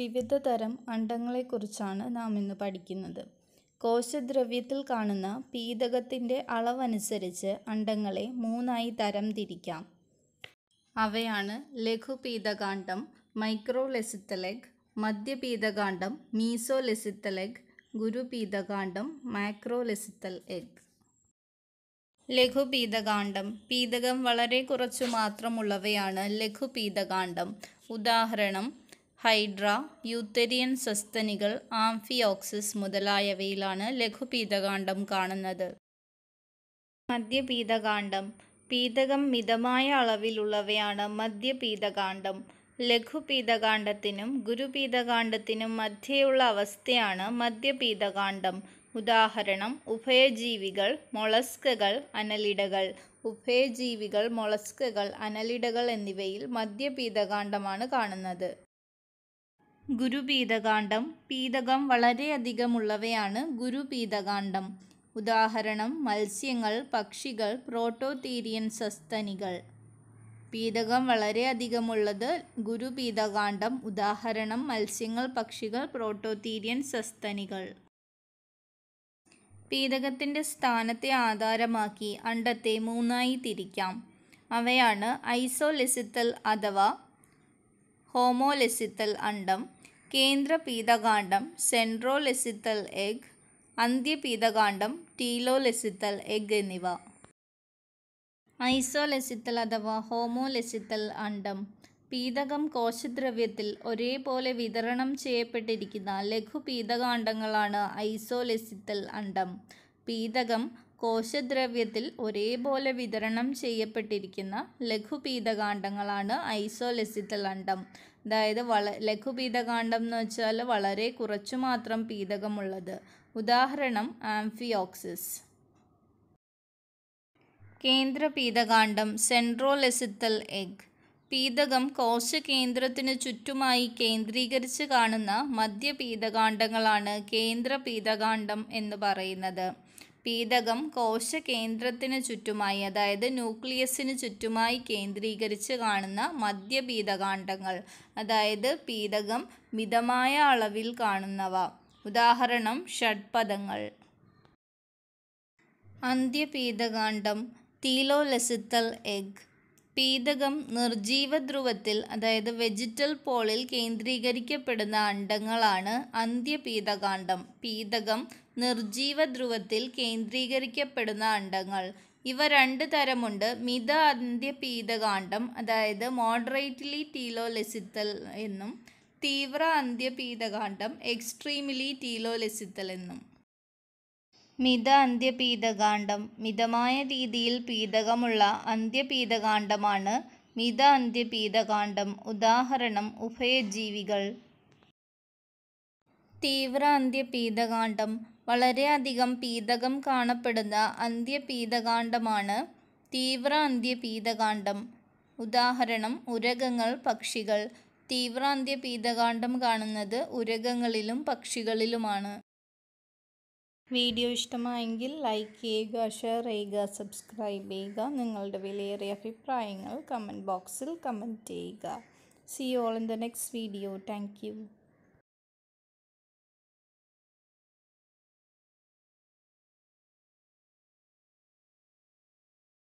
വിവിധ തരം അണ്ഡങ്ങളെക്കുറിച്ചാണ് നാം ഇന്ന് പഠിക്കുന്നത് കോശദ്രവ്യത്തിൽ കാണുന്ന പീതകത്തിൻ്റെ അളവനുസരിച്ച് അണ്ഡങ്ങളെ മൂന്നായി തരം തിരിക്കാം അവയാണ് ലഘുപീതകാന്ഡം മൈക്രോലെസിത്തലെഗ് മധ്യപീതകാണ്ഡം മീസോലെസിത്തലെഗ് ഗുരുപീതകാന്ഡം മാക്രോലെസിത്തൽ എഗ് ലഘുപീതകാന്ഡം പീതകം വളരെ കുറച്ചു മാത്രമുള്ളവയാണ് ലഘുപീതകാന്ഡം ഉദാഹരണം ഹൈഡ്ര യൂത്തരിയൻ സസ്തനികൾ ആംഫിയോക്സിസ് മുതലായവയിലാണ് ലഘുപീതകാന്ഡം കാണുന്നത് മദ്യപീതകാന്ഡം പീതകം മിതമായ അളവിലുള്ളവയാണ് മദ്യപീതകാന്ഡം ലഘുപീതകാന്ഡത്തിനും ഗുരുപീതകാന്ഡത്തിനും മധ്യയുള്ള അവസ്ഥയാണ് മദ്യപീതകാന്ഡം ഉദാഹരണം ഉഭയജീവികൾ മൊളസ്കകൾ അനലിടകൾ ഉഭയജീവികൾ മൊളസ്കകൾ അനലിടകൾ എന്നിവയിൽ മദ്യപീതകാന്ഡമാണ് കാണുന്നത് ഗുരുപീതകാന്ഡം പീതകം വളരെയധികമുള്ളവയാണ് ഗുരുപീതകാന്ഡം ഉദാഹരണം മത്സ്യങ്ങൾ പക്ഷികൾ പ്രോട്ടോതീരിയൻ സസ്തനികൾ പീതകം വളരെയധികമുള്ളത് ഗുരുപീതകാന്ഡം ഉദാഹരണം മത്സ്യങ്ങൾ പക്ഷികൾ പ്രോട്ടോതീരിയൻ സസ്തനികൾ പീതകത്തിൻ്റെ സ്ഥാനത്തെ ആധാരമാക്കി അണ്ടത്തെ മൂന്നായി തിരിക്കാം അവയാണ് ഐസോലെസിത്തൽ അഥവാ ഹോമോലെസിത്തൽ അണ്ടം കേന്ദ്ര സെൻട്രോ സെൻട്രോലെസിത്തൽ എഗ് അന്ത്യപീതകാന്ഡം ടീലോലെസിത്തൽ എഗ് എന്നിവ ഐസോലെസിത്തൽ അഥവാ ഹോമോലെസിത്തൽ അണ്ഡം പീതകം കോശദ്രവ്യത്തിൽ ഒരേപോലെ വിതരണം ചെയ്യപ്പെട്ടിരിക്കുന്ന ഐസോ ഐസോലെസിത്തൽ അണ്ഡം പീതകം കോശദ്രവ്യത്തിൽ ഒരേപോലെ വിതരണം ചെയ്യപ്പെട്ടിരിക്കുന്ന ലഘുപീതകാണ്ഡങ്ങളാണ് ഐസോലെസിറ്റൽ അണ്ഡം അതായത് വള ലഘുപീതകാന്ഡം എന്ന് വെച്ചാൽ വളരെ കുറച്ചു മാത്രം പീതകമുള്ളത് ഉദാഹരണം ആംഫിയോക്സിസ് പീതകാന്ഡം സെൻട്രോലെസിത്തൽ എഗ് പീതകം കോശകേന്ദ്രത്തിനു ചുറ്റുമായി കേന്ദ്രീകരിച്ച് കാണുന്ന കേന്ദ്ര പീതകാന്ഡം എന്ന് പറയുന്നത് പീതകം കോശകേന്ദ്രത്തിനു ചുറ്റുമായി അതായത് ന്യൂക്ലിയസിന് ചുറ്റുമായി കേന്ദ്രീകരിച്ച് കാണുന്ന മധ്യപീതകാണ്ഡങ്ങൾ അതായത് പീതകം മിതമായ അളവിൽ കാണുന്നവ ഉദാഹരണം ഷഡ്പദങ്ങൾ അന്ത്യപീതകാണ്ഡം തീലോലെസിത്തൽ എഗ് പീതകം നിർജീവധ്രുവത്തിൽ അതായത് വെജിറ്റൽ പോളിൽ കേന്ദ്രീകരിക്കപ്പെടുന്ന അണ്ഡങ്ങളാണ് അന്ത്യപീതകാണ്ഡം പീതകം നിർജീവ ധ്രുവത്തിൽ കേന്ദ്രീകരിക്കപ്പെടുന്ന അണ്ഡങ്ങൾ ഇവ രണ്ട് തരമുണ്ട് മിത അന്ത്യപീതകാണ്ഡം അതായത് മോഡറേറ്റ്ലി ടീലോലെസിത്തൽ എന്നും തീവ്ര അന്ത്യപീതകാണ്ഡം എക്സ്ട്രീമിലി ടീലോലെസിത്തൽ എന്നും മിത അന്ത്യപീതകാണ്ഡം മിതമായ രീതിയിൽ പീതകമുള്ള അന്ത്യപീതകാണ്ഡമാണ് മിത അന്ത്യപീതകാണ്ഡം ഉദാഹരണം ഉഭയജീവികൾ തീവ്ര അന്ത്യപീതകാണ്ഡം വളരെയധികം പീതകം കാണപ്പെടുന്ന അന്ത്യപീതകാണ്ഡമാണ് തീവ്ര അന്ത്യപീതകാണ്ഡം ഉദാഹരണം ഉരകങ്ങൾ പക്ഷികൾ തീവ്ര തീവ്രാന്ത്യപീതകാന്ഡം കാണുന്നത് ഉരകങ്ങളിലും പക്ഷികളിലുമാണ് വീഡിയോ ഇഷ്ടമായെങ്കിൽ ലൈക്ക് ചെയ്യുക ഷെയർ ചെയ്യുക സബ്സ്ക്രൈബ് ചെയ്യുക നിങ്ങളുടെ വിലയേറിയ അഭിപ്രായങ്ങൾ കമൻറ്റ് ബോക്സിൽ കമൻറ്റ് ചെയ്യുക see all in the next video thank